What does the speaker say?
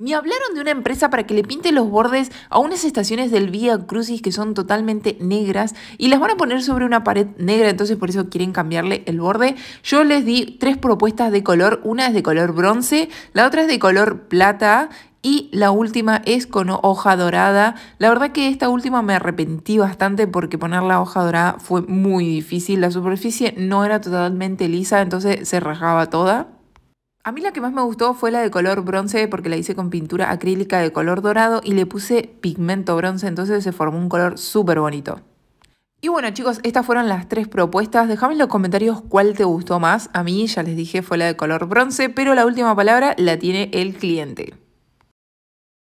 Me hablaron de una empresa para que le pinte los bordes a unas estaciones del Vía Crucis que son totalmente negras y las van a poner sobre una pared negra, entonces por eso quieren cambiarle el borde. Yo les di tres propuestas de color, una es de color bronce, la otra es de color plata y la última es con hoja dorada. La verdad que esta última me arrepentí bastante porque poner la hoja dorada fue muy difícil. La superficie no era totalmente lisa, entonces se rajaba toda. A mí la que más me gustó fue la de color bronce porque la hice con pintura acrílica de color dorado y le puse pigmento bronce, entonces se formó un color súper bonito. Y bueno chicos, estas fueron las tres propuestas. Dejame en los comentarios cuál te gustó más. A mí ya les dije fue la de color bronce, pero la última palabra la tiene el cliente.